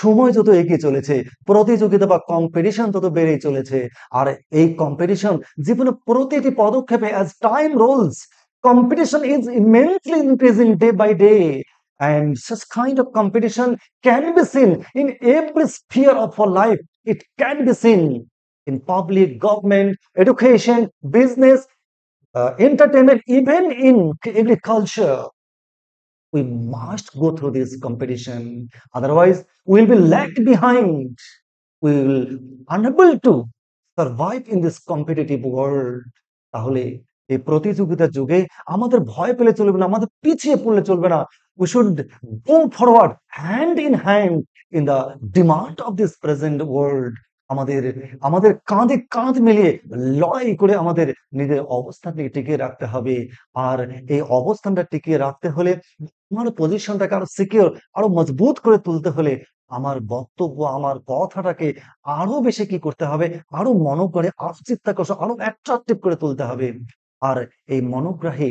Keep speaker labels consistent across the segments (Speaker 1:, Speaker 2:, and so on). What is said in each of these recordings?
Speaker 1: সময় যত এগিয়ে চলেছে প্রতিযোগিতা বা কম্পিটিশন তত বেড়েই চলেছে আর এই কম্পিটিশন জীবনে প্রতিটি পদক্ষেপে as time rolls competition is immensely increasing day by day And such kind of competition can be seen in every sphere of our life. It can be seen in public, government, education, business, uh, entertainment, even in agriculture. we must go through this competition. Otherwise, we will be lagged behind. We will unable to survive in this competitive world. তাহলে এই প্রতিযোগিতার যুগে আমাদের ভয় পেলে চলবে না আমাদের পিছিয়ে পড়লে চলবে না we should go forward hand in hand in the demand of this present world আমাদের আমাদের কাঁধে কাঁধ মিলিয়ে লড়াই করে আমাদের নিজের অবস্থানকে টিকিয়ে রাখতে হবে আর এই অবস্থানটা টিকিয়ে রাখতে হলে আমার পজিশনটাকে আরো সিকিওর আরো মজবুত করে তুলতে হলে আমার বক্তব্য আমার কথাটাকে আরো বেশি কি করতে হবে আরো মনোগ্রহে আরো আরো অ্যাট্রাকটিভ করে তুলতে হবে আর এই মনোগ্রাহী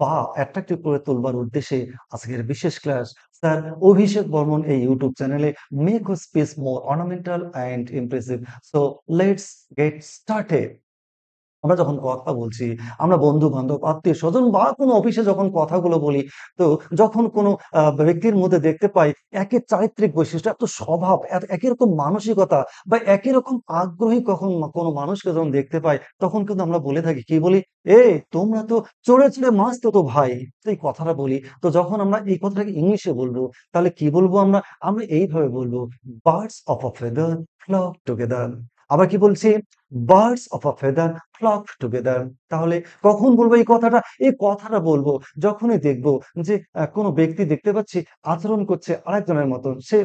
Speaker 1: বা অ্যাট্রাক্টিভ করে তোলবার উদ্দেশ্যে আজকের বিশেষ ক্লাস স্যার অভিষেক বর্মন এই ইউটিউব চ্যানেলে make space more ornamental and impressive so let's get started আমরা যখন কথা বলছি আমরা বন্ধু বান্ধব আত্মীয় স্বজন বা কোনো অফিসে যখন কথাগুলো বলি তো যখন কোনো ব্যক্তির মধ্যে দেখতে পাই একের চারিত্রিক বৈশিষ্ট্য এত স্বভাব একই রকম মানসিকতা বা একই রকম আগ্রহী কখন কোনো মানুষকে যখন দেখতে পাই তখন কিন্তু আমরা বলে থাকি কি বলি এ তোমরা তো চড়ে চড়ে মাছ তো তো ভাই এই কথাটা বলি তো যখন আমরা এই কথাটাকে ইংলিশে বলবো তাহলে কি বলবো আমরা আমরা এইভাবে বলবো birds of a feather flock together আবার কি বলছি birds of a feather flock together তাহলে কখন বলবো এই কথাটা এই কথাটা বলবো যখনই দেখবো যে কোনো ব্যক্তি দেখতে পাচ্ছি আচরণ করছে আরেকজনের মতন সে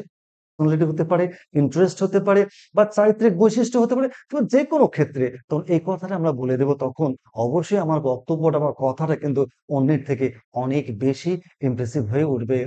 Speaker 1: পার্সোনালিটি হতে পারে ইন্টারেস্ট হতে পারে বা চারিত্রিক বৈশিষ্ট্য হতে পারে তো যে কোনো ক্ষেত্রে তখন এই কথাটা আমরা বলে দেব তখন অবশ্যই আমার বক্তব্যটা বা কথাটা কিন্তু অন্যের থেকে অনেক বেশি ইমপ্রেসিভ হয়ে উঠবে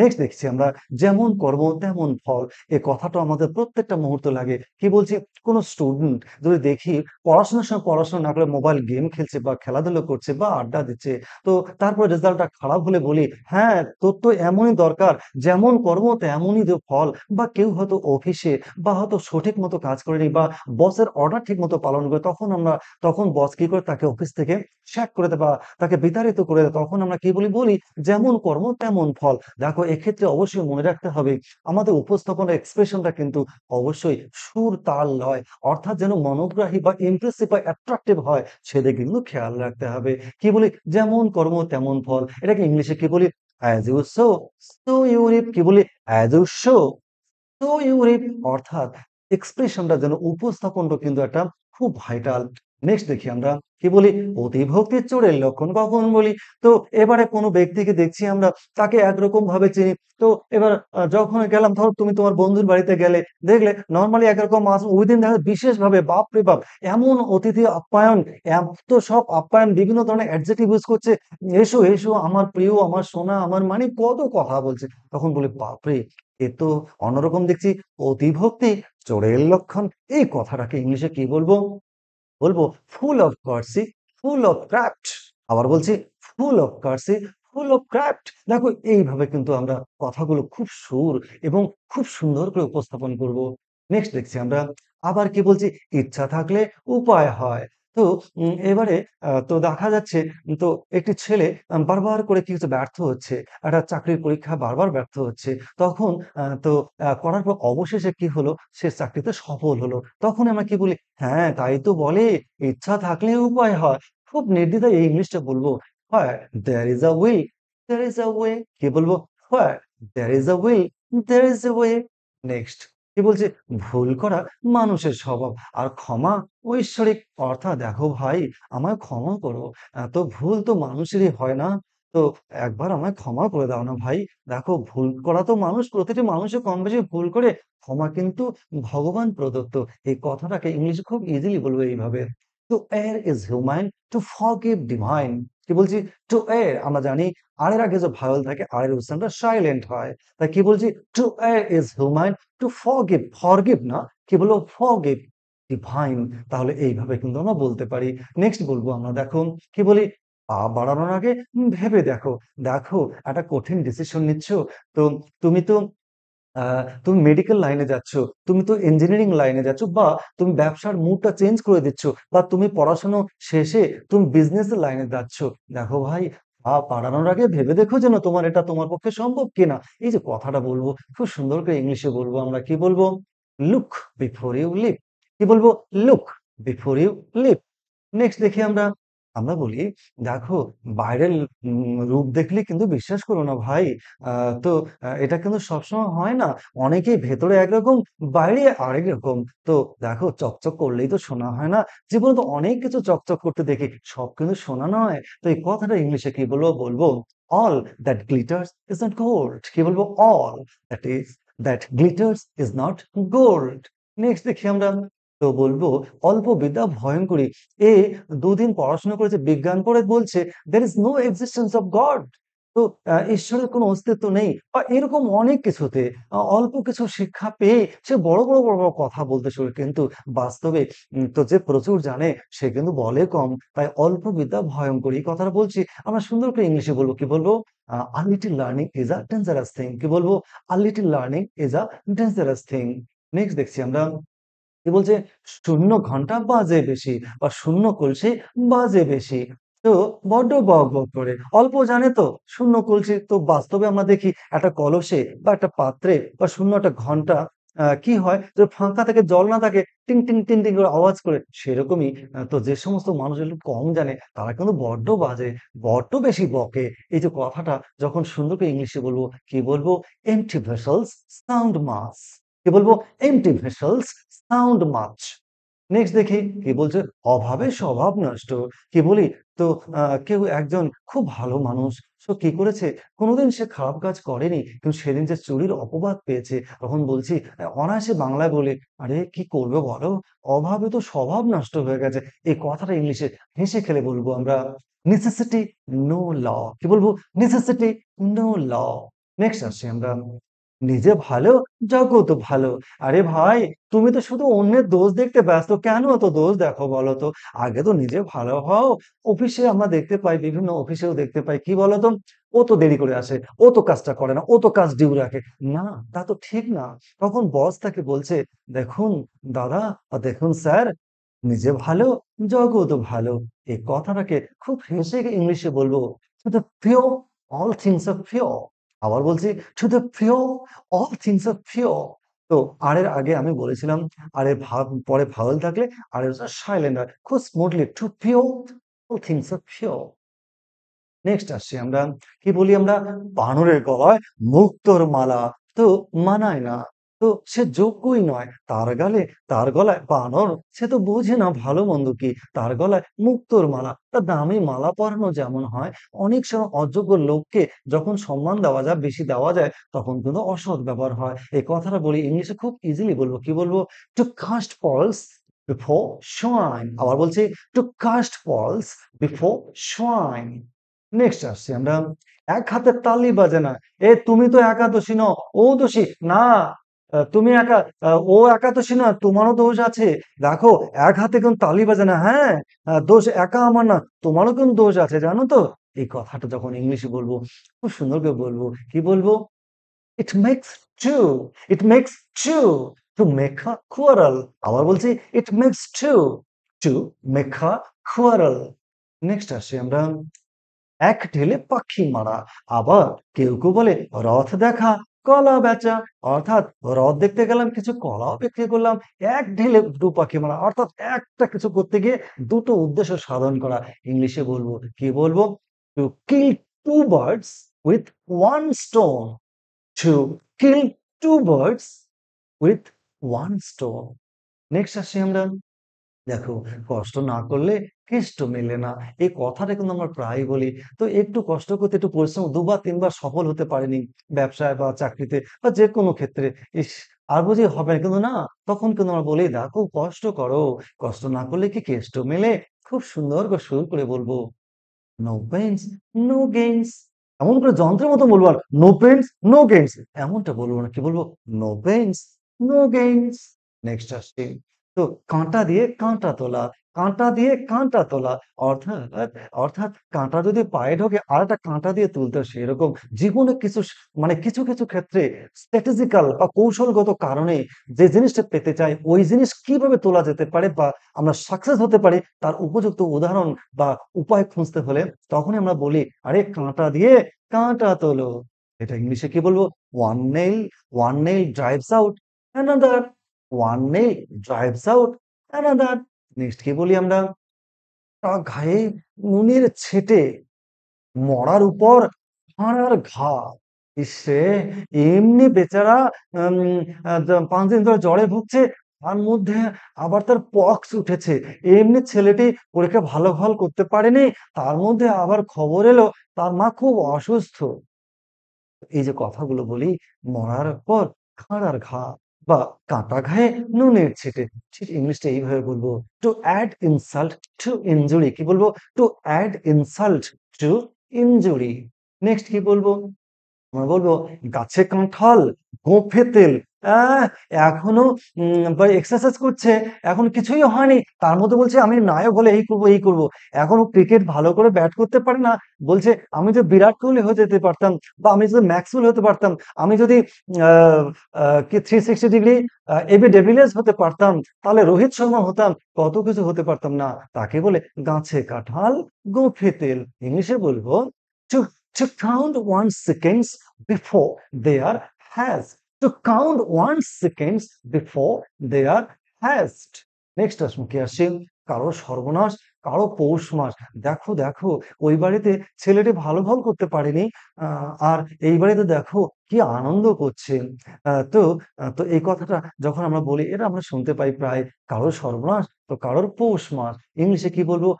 Speaker 1: নেক্সট দেখছি আমরা যেমন কর্ম তেমন ফল এ কথাটা আমাদের প্রত্যেকটা মুহূর্ত লাগে কি বলছি কোন স্টুডেন্ট যদি দেখি পড়াশোনার সময় পড়াশোনা না করে মোবাইল গেম খেলছে বা খেলাধুলো করছে বা আড্ডা দিচ্ছে তো তারপর রেজাল্টটা খারাপ হলে বলি হ্যাঁ তোর তো এমনই দরকার যেমন কর্ম তেমনই ফল বা কেউ হয়তো অফিসে বা হয়তো সঠিক মতো কাজ করেনি বা বসের অর্ডার ঠিক মতো পালন করে তখন আমরা তখন বস কি করে তাকে অফিস থেকে শ্যাক করে দেয় বা তাকে বিতাড়িত করে দেয় তখন আমরা কি বলি বলি যেমন কর্ম তেমন ফল দেখো এক্ষেত্রে অবশ্যই মনে রাখতে হবে আমাদের উপস্থাপনা এক্সপ্রেশনটা কিন্তু অবশ্যই সুর তাল লয় অর্থাৎ যেন মনোগ্রাহী বা ইমপ্রেসিভ বা অ্যাট্রাকটিভ হয় সেদিকে কিন্তু খেয়াল রাখতে হবে কি বলি যেমন কর্ম তেমন ফল এটাকে ইংলিশে কি বলি অ্যাজ ইউ সো ইউরিপ কি বলি অ্যাজ ইউ সো ইউরিপ অর্থাৎ এক্সপ্রেশনটা যেন উপস্থাপনটা কিন্তু একটা খুব ভাইটাল নেক্সট দেখি আমরা কি বলি অতিভক্তির চোরের লক্ষণ কখন বলি তো এবারে কোনো ব্যক্তিকে দেখছি আমরা তাকে একরকম ভাবে চিনি তো এবার যখন গেলাম ধর তুমি তোমার বন্ধুর বাড়িতে গেলে দেখলে নর্মালি একরকম ওই দিন দেখা বিশেষভাবে বাপ রে বাপ এমন অতিথি আপ্যায়ন এত সব আপ্যায়ন বিভিন্ন ধরনের অ্যাডজেটিভ ইউজ করছে এসো এসো আমার প্রিয় আমার সোনা আমার মানে কত কথা বলছে তখন বলি বাপরে এ তো অন্যরকম দেখছি অতিভক্তি চোরের লক্ষণ এই কথাটাকে ইংলিশে কি বলবো বলবো full of courtesy full of craft আবার বলছি full of courtesy full of craft দেখো এইভাবে কিন্তু আমরা কথাগুলো খুব সুর এবং খুব সুন্দর করে উপস্থাপন করব নেক্সট দেখছি আমরা আবার কি বলছি ইচ্ছা থাকলে উপায় হয় তো এবারে তো দেখা যাচ্ছে তো একটি ছেলে বারবার করে কি হচ্ছে ব্যর্থ হচ্ছে একটা চাকরির পরীক্ষা বারবার ব্যর্থ হচ্ছে তখন তো করার পর অবশেষে কি হলো সে চাকরিতে সফল হলো তখন আমরা কি বলি হ্যাঁ তাই তো বলে ইচ্ছা থাকলে উপায় হয় খুব নির্দ্বিধায় এই ইংলিশটা বলবো হ্যাঁ there is a way there is a way কি বলবো হ্যাঁ there is a way there is a way next কি বলছে ভুল করা মানুষের স্বভাব আর ক্ষমা ঐশ্বরিক অর্থাৎ দেখো ভাই আমার ক্ষমা করো এত ভুল তো মানুষেরই হয় না তো একবার আমায় ক্ষমা করে দাও না ভাই দেখো ভুল করা তো মানুষ প্রতিটি মানুষের কম বেশি ভুল করে ক্ষমা কিন্তু ভগবান প্রদত্ত এই কথাটাকে ইংলিশ খুব ইজিলি বলবো এইভাবে to err is human to forgive divine কি বলছি টু এর আমরা জানি আর এর আগে যে ভাওয়েল থাকে আর এর উচ্চারণটা সাইলেন্ট হয় তাই কি বলছি to err is human to forgive forgive না কি বলবো ফরগিভ ডিভাইন তাহলে এইভাবে কিন্তু আমরা বলতে পারি নেক্সট বলবো আমরা দেখো কি বলি পা বাড়ানোর আগে ভেবে দেখো দেখো একটা কঠিন ডিসিশন নিচ্ছ তো তুমি তো তুমি মেডিকেল লাইনে যাচ্ছ তুমি তো ইঞ্জিনিয়ারিং লাইনে যাচ্ছ বা তুমি ব্যবসার মুডটা চেঞ্জ করে দিচ্ছ বা তুমি পড়াশোনা শেষে তুমি বিজনেসের লাইনে যাচ্ছ দেখো ভাই পা পাড়ানোর আগে ভেবে দেখো যেন তোমার এটা তোমার পক্ষে সম্ভব কিনা এই যে কথাটা বলবো খুব সুন্দর করে ইংলিশে বলবো আমরা কি বলবো লুক বিফোর ইউ লিভ কি বলবো look before you leave next দেখি আমরা আমরা বলি দেখো বাইরের রূপ দেখলে কিন্তু বিশ্বাস করো না ভাই তো এটা কিন্তু সবসময় হয় না অনেকেই ভেতরে একরকম বাইরে আরেক রকম তো দেখো চকচক করলেই তো শোনা হয় না জীবনে তো অনেক কিছু চকচক করতে দেখি সব কিন্তু শোনা নয় তো এই কথাটা ইংলিশে কি বলবো বলবো all that glitters is not gold কি বলবো all that is that glitters is not gold next দেখি আমরা তো বলবো অল্প বিদ্যা ভয়ঙ্করী এ দুদিন পড়াশোনা করেছে বিজ্ঞান করে বলছে there is no existence of God তো ঈশ্বরের কোনো অস্তিত্ব নেই বা এরকম অনেক কিছুতে অল্প কিছু শিক্ষা পেয়ে সে বড় বড় বড় বড় কথা বলতে শুরু কিন্তু বাস্তবে তো যে প্রচুর জানে সে কিন্তু বলে কম তাই অল্প বিদ্যা ভয়ঙ্কর এই কথাটা বলছি আমরা সুন্দর করে ইংলিশে বলবো কি বলবো a learning is a dangerous thing কি বলবো a learning is a dangerous thing next দেখছি আমরা কি বলছে শূন্য ঘন্টা বাজে বেশি বা শূন্য কলসি বাজে বেশি তো বড্ড বক বক করে অল্প জানে তো শূন্য কলসি তো বাস্তবে আমরা দেখি একটা কলসে বা একটা পাত্রে বা শূন্য একটা ঘন্টা কি হয় ফাঁকা থেকে জল না থাকে টিং টিং টিং টিং করে আওয়াজ করে সেরকমই তো যে সমস্ত মানুষ একটু কম জানে তারা কিন্তু বড্ড বাজে বড্ড বেশি বকে এই যে কথাটা যখন সুন্দরকে ইংলিশে বলবো কি বলবো এমটি সাউন্ড মাস কি বলবো empty vessels sound much next দেখি কি বলছে অভাবে স্বভাব নষ্ট কি বলি তো কেউ একজন খুব ভালো মানুষ সো কি করেছে কোনোদিন সে খারাপ কাজ করেনি কিন্তু সেদিন যে চুরির অপবাদ পেয়েছে তখন বলছি অনায়াসে বাংলায় বলে আরে কি করবে বলো অভাবে তো স্বভাব নষ্ট হয়ে গেছে এই কথাটা ইংলিশে হেসে খেলে বলবো আমরা নেসেসিটি নো ল কি বলবো নেসেসিটি নো ল নেক্সট আসছি আমরা নিজে ভালো জগৎ ভালো আরে ভাই তুমি তো শুধু অন্যের দোষ দেখতে ব্যস্ত কেন এত দোষ দেখো বলো তো আগে তো নিজে ভালো হও অফিসে আমরা দেখতে পাই বিভিন্ন অফিসেও দেখতে পাই কি বলতো ও তো দেরি করে আসে ও তো কাজটা করে না ও তো কাজ ডিউ রাখে না তা তো ঠিক না তখন বস তাকে বলছে দেখুন দাদা দেখুন স্যার নিজে ভালো জগৎ ভালো এই কথাটাকে খুব হেসে ইংলিশে বলবো অল থিংস আর ফিওর আবার বলছি to the pure all things are pure তো আর এর আগে আমি বলেছিলাম আর এর পরে ভাওয়াল থাকলে আর এর সাইলেন্ট হয় খুব smoothly to pure all things are pure next আসছি আমরা কি বলি আমরা বানরের গলায় মুক্তর মালা তো মানায় না তো সে যোগ্যই নয় তার গালে তার গলায় বানর সে তো বোঝে না ভালো মন্দ কি তার গলায় মুক্তর মালা তা দামি মালা পরানো যেমন হয় অনেক সময় অযোগ্য লোককে যখন সম্মান দেওয়া যায় বেশি দেওয়া যায় তখন কিন্তু অসৎ ব্যবহার হয় এই কথাটা বলি ইংলিশে খুব ইজিলি বলবো কি বলবো to cast pearls before swine আবার বলছি to cast pearls before swine next আসছি আমরা এক হাতে তালি বাজে না এ তুমি তো একাদশী ন ও দোষী না তুমি একা ও একা তো না তোমারও দোষ আছে দেখো এক হাতে কোন তালি বাজে না হ্যাঁ দোষ একা আমার না তোমারও কোন দোষ আছে জানো তো এই কথাটা যখন ইংলিশে বলবো খুব সুন্দর করে বলবো কি বলবো it makes two it makes two to make a quarrel আবার বলছি it makes two to make a quarrel next আসি আমরা এক ঢেলে পাখি মারা আবার কেউ কেউ বলে রথ দেখা কলা বেচা অর্থাৎ হ্রদ দেখতে গেলাম কিছু কলাও বিক্রি করলাম এক ঢিলে দু পাখি মারা অর্থাৎ একটা কিছু করতে গিয়ে দুটো উদ্দেশ্য সাধন করা ইংলিশে বলবো কি বলবো to kill two birds with one stone to kill two birds with one stone next আসি আমরা দেখো কষ্ট না করলে কেষ্ট মেলে না এই কথাটা কিন্তু আমরা প্রায় বলি তো একটু কষ্ট করতে একটু পরিশ্রম দুবার তিনবার সফল হতে পারেনি ব্যবসায় বা চাকরিতে বা যে কোনো ক্ষেত্রে ইস আর বুঝি হবে না কিন্তু না তখন কিন্তু আমরা বলি দেখো কষ্ট করো কষ্ট না করলে কি কেষ্ট মেলে খুব সুন্দর করে শুরু করে বলবো নো পেন্স নো গেইনস এমন করে যন্ত্রের মতো বলবো আর নো পেন্স নো গেইনস এমনটা বলবো না কি বলবো no pains no gains next আসছি তো কাঁটা দিয়ে কাঁটা তোলা কাঁটা দিয়ে কাঁটা তোলা অর্থাৎ অর্থাৎ কাঁটা যদি পায়ে ঢোকে আর একটা কাঁটা দিয়ে তুলতে সেরকম জীবনে কিছু মানে কিছু কিছু ক্ষেত্রে স্ট্র্যাটেজিক্যাল বা কৌশলগত কারণে যে জিনিসটা পেতে চাই ওই জিনিস কিভাবে তোলা যেতে পারে বা আমরা সাকসেস হতে পারি তার উপযুক্ত উদাহরণ বা উপায় খুঁজতে হলে তখনই আমরা বলি আরে কাঁটা দিয়ে কাঁটা তোলো এটা ইংলিশে কি বলবো one nail one nail drives out another one milk drives out another next কি বলি আমরা তা ঘায়ে নুনের ছেটে মরার উপর হাঁড়ার ঘা সে এমনি বেচারা পাঁচ দিন ধরে জ্বরে ভুগছে তার মধ্যে আবার তার পক্স উঠেছে এমনি ছেলেটি পরীক্ষা ভালো ফল করতে পারেনি তার মধ্যে আবার খবর এলো তার মা খুব অসুস্থ এই যে কথাগুলো বলি মরার পর খাঁড়ার ঘা বা কাঁটা ঘায়ে নুনের ছেটে ঠিক ইংলিশটা এইভাবে বলবো to add insult to injury কি বলবো to add insult to injury next কি বলবো আমরা বলবো গাছে কাঁঠাল গোঁফে তেল এখনো এক্সারসাইজ করছে এখন কিছুই হয়নি তার মধ্যে বলছে আমি নায়ক হলে এই করবো এই করবো এখনো ক্রিকেট ভালো করে ব্যাট করতে পারে না বলছে আমি যদি বিরাট কোহলি হয়ে যেতে পারতাম বা আমি যদি ম্যাক্সুল হতে পারতাম আমি যদি কি three sixty degree AB de Villiers হতে পারতাম তাহলে রোহিত শর্মা হতাম কত কিছু হতে পারতাম না তাকে বলে গাছে কাঁঠাল গোফে তেল ইংলিশে বলবো to to count one seconds before they are has to count one seconds before they are hazed. Next আসুন কি আসেন কারো সর্বনাশ কারো পৌষ মাস দেখো দেখো ওই বাড়িতে ছেলেটি ভালো ফল করতে পারেনি আর এই বাড়িতে দেখো কি আনন্দ করছে তো তো এই কথাটা যখন আমরা বলি এটা আমরা শুনতে পাই প্রায় কারোর সর্বনাশ তো কারোর পৌষ মাস ইংলিশে কি বলবো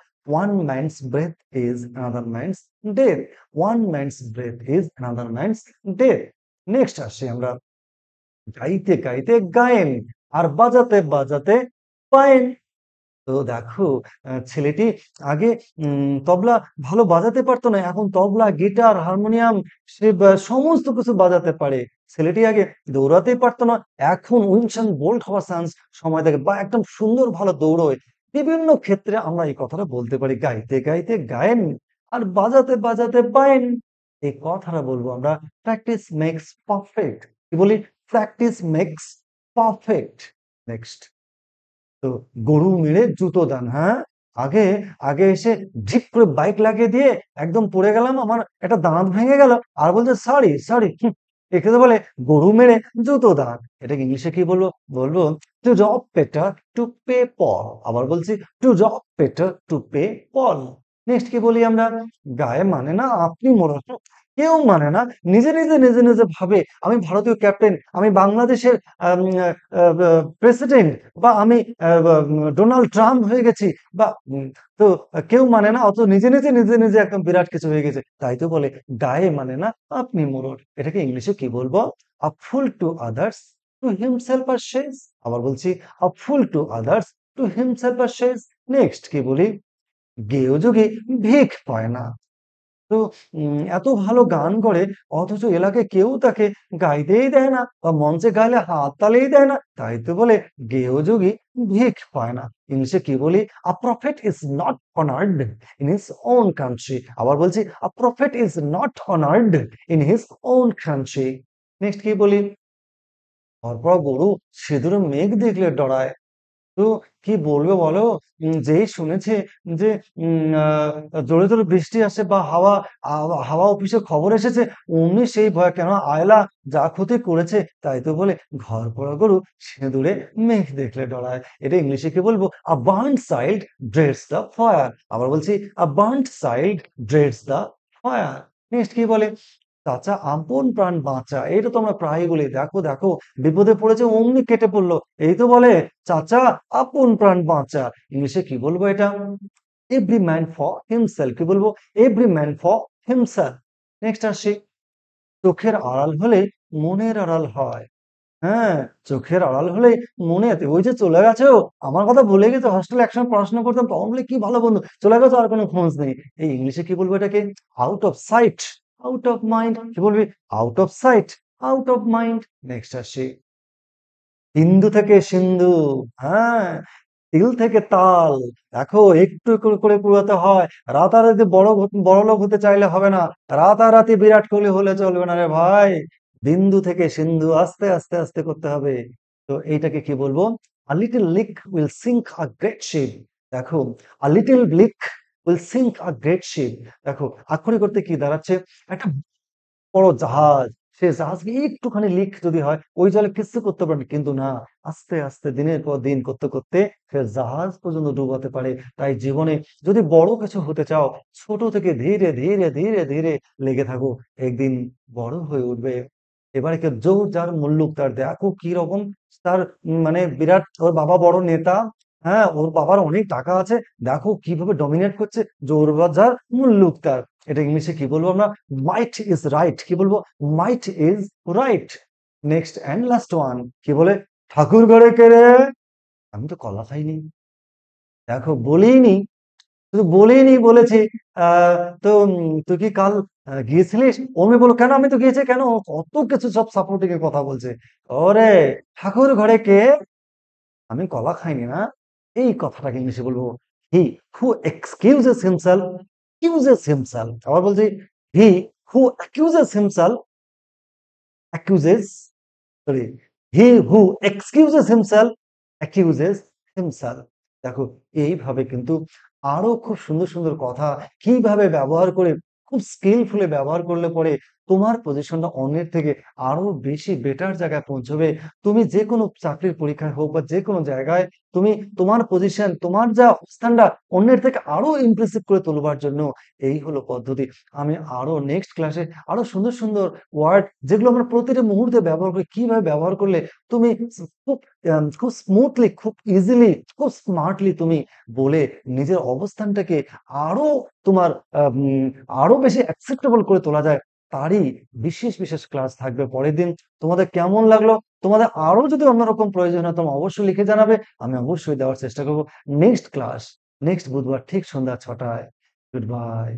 Speaker 1: one man's breath is another man's death one man's breath is another man's death next আসি আমরা গাইতে গাইতে গায়েন আর বাজাতে বাজাতে পায়েন তো দেখো ছেলেটি আগে তবলা ভালো বাজাতে পারতো না এখন তবলা গিটার হারমোনিয়াম সে সমস্ত কিছু বাজাতে পারে ছেলেটি আগে দৌড়াতেই পারতো না এখন উইংসান বোল্ট হওয়ার চান্স সময় থাকে বা একদম সুন্দর ভালো দৌড়োয় বিভিন্ন ক্ষেত্রে আমরা এই কথাটা বলতে পারি গাইতে গাইতে গায়েন আর বাজাতে বাজাতে পায়েন এই কথাটা বলবো আমরা প্র্যাকটিস মেক্স পারফেক্ট কি বলি প্র্যাকটিস মেক্স পারফেক্ট নেক্সট তো গরু মেরে জুতো দান হ্যাঁ আগে আগে এসে ঢিপ করে বাইক লাগিয়ে দিয়ে একদম পড়ে গেলাম আমার একটা দাঁত ভেঙে গেল আর বলছে সরি সরি একে তো বলে গরু মেরে জুতো দান এটাকে ইংলিশে কি বলবো বলবো to rob Peter to pay Paul আবার বলছি to rob Peter to pay Paul next কি বলি আমরা গায়ে মানে না আপনি মরা কেউ মানে না নিজে নিজে নিজে নিজে ভাবে আমি ভারতীয় ক্যাপ্টেন আমি বাংলাদেশের প্রেসিডেন্ট বা আমি ডোনাল্ড ট্রাম্প হয়ে গেছি বা তো কেউ মানে না অত নিজে নিজে নিজে নিজে একদম বিরাট কিছু হয়ে গেছে তাই তো বলে ডায়ে মানে না আপনি মোরর এটাকে ইংলিশে কি বলবো a fool to others to himself আর শেষ আবার বলছি a fool to others to himself আর শেষ নেক্সট কি বলি গেয়ে যোগে ভিক পায় না তো এত ভালো গান করে অথচ এলাকে কেউ তাকে গাইতেই দেয় না বা মঞ্চে গাইলে হাত তালেই দেয় না তাই তো বলে গেহযোগী ভিক পায় না ইংলিশে কি বলি a prophet is not honoured in his own country আবার বলছি a prophet is not honoured in his own country next কি বলি পরপর গরু সিঁদুরে মেঘ দেখলে ডরায় তো কি বলবে বলো যেই শুনেছে যে জোরে জোরে বৃষ্টি আসে বা হাওয়া হাওয়া অফিসে খবর এসেছে অমনি সেই ভয় কেন আয়লা যা ক্ষতি করেছে তাই তো বলে ঘর পড়া গরু সিঁদুরে মেঘ দেখলে ডরায় এটা ইংলিশে কি বলবো a burn child dreads the fire আবার বলছি a burn child dreads the fire next কি বলে চাচা আপন প্রাণ বাঁচা এটা তো আমরা প্রায় বলি দেখো দেখো বিপদে পড়েছে অমনি কেটে পড়লো এই তো বলে চাচা আপন প্রাণ বাঁচা ইংলিশে কি বলবো এটা এভরি ম্যান ফর হিমসেল কি বলবো every man for himself next আসি চোখের আড়াল হলে মনের আড়াল হয় হ্যাঁ চোখের আড়াল হলে মনে আছে ওই যে চলে গেছো আমার কথা ভুলে গেছো হস্টেলে একসঙ্গে পড়াশোনা করতাম তখন বলে কি ভালো বন্ধু চলে গেছো আর কোনো খোঁজ নেই এই ইংলিশে কি বলবো এটাকে out of sight out of mind কি বলবি out of sight out of mind next আসি হিন্দু থেকে সিন্ধু হ্যাঁ তিল থেকে তাল দেখো একটু করে পুরাতে হয় রাতারাতি বড় বড় লোক হতে চাইলে হবে না রাতারাতি বিরাট কোহলি হলে চলবে না রে ভাই বিন্দু থেকে সিন্ধু আস্তে আস্তে আস্তে করতে হবে তো এইটাকে কি বলবো a little leak will sink a great ship দেখো a little leak will sink a great ship দেখো আক্ষরিক করতে কি দাঁড়াচ্ছে একটা বড় জাহাজ সে জাহাজকে একটুখানি লিক যদি হয় ওই জলে কিচ্ছু করতে পারে কিন্তু না আস্তে আস্তে দিনের পর দিন করতে করতে সে জাহাজ পর্যন্ত ডুবাতে পারে তাই জীবনে যদি বড় কিছু হতে চাও ছোট থেকে ধীরে ধীরে ধীরে ধীরে লেগে থাকো একদিন বড় হয়ে উঠবে এবারে কেউ জোর যার মুল্লুক তার দেখো কি রকম তার মানে বিরাট ওর বাবা বড় নেতা হ্যাঁ ওর বাবার অনেক টাকা আছে দেখো কিভাবে ডমিনেট করছে জোর বাজার মূল এটা ইংলিশে কি বলবো আমরা মাইট ইজ রাইট কি বলবো might is right next and last one কি বলে ঠাকুর ঘরে কেড়ে আমি তো কলা খাইনি দেখো বলিনি শুধু বলিনি বলেছি তো তুই কি কাল গিয়েছিলিস অমনি বলো কেন আমি তো গিয়েছি কেন কত কিছু সব সাপোর্টিং এর কথা বলছে ওরে ঠাকুর ঘরে কে আমি কলা খাইনি না এই কথাটাকে ইংলিশে বলবো he who excuses himself accuses himself আবার বলছি he who accuses himself accuses sorry he who excuses himself accuses himself দেখো এইভাবে কিন্তু আরো খুব সুন্দর সুন্দর কথা কিভাবে ব্যবহার করে খুব স্কিলফুলি ব্যবহার করলে পরে তোমার পজিশনটা অন্যের থেকে আরো বেশি বেটার জায়গায় পৌঁছবে তুমি যে কোনো চাকরির পরীক্ষায় হোক বা যে কোনো জায়গায় তুমি তোমার পজিশন তোমার যা অবস্থানটা অন্যের থেকে আরো ইমপ্রেসিভ করে তুলবার জন্য এই হলো পদ্ধতি আমি আরো নেক্সট ক্লাসে আরো সুন্দর সুন্দর ওয়ার্ড যেগুলো আমরা প্রতিটি মুহূর্তে ব্যবহার করি কিভাবে ব্যবহার করলে তুমি খুব খুব স্মুথলি খুব ইজিলি খুব স্মার্টলি তুমি বলে নিজের অবস্থানটাকে আরো তোমার আরো বেশি অ্যাকসেপ্টেবল করে তোলা যায় তারই বিশেষ বিশেষ ক্লাস থাকবে পরের দিন তোমাদের কেমন লাগলো তোমাদের আরো যদি অন্যরকম প্রয়োজন হয় তোমরা অবশ্যই লিখে জানাবে আমি অবশ্যই দেওয়ার চেষ্টা করবো নেক্সট ক্লাস নেক্সট বুধবার ঠিক সন্ধ্যা ছটায় গুড বাই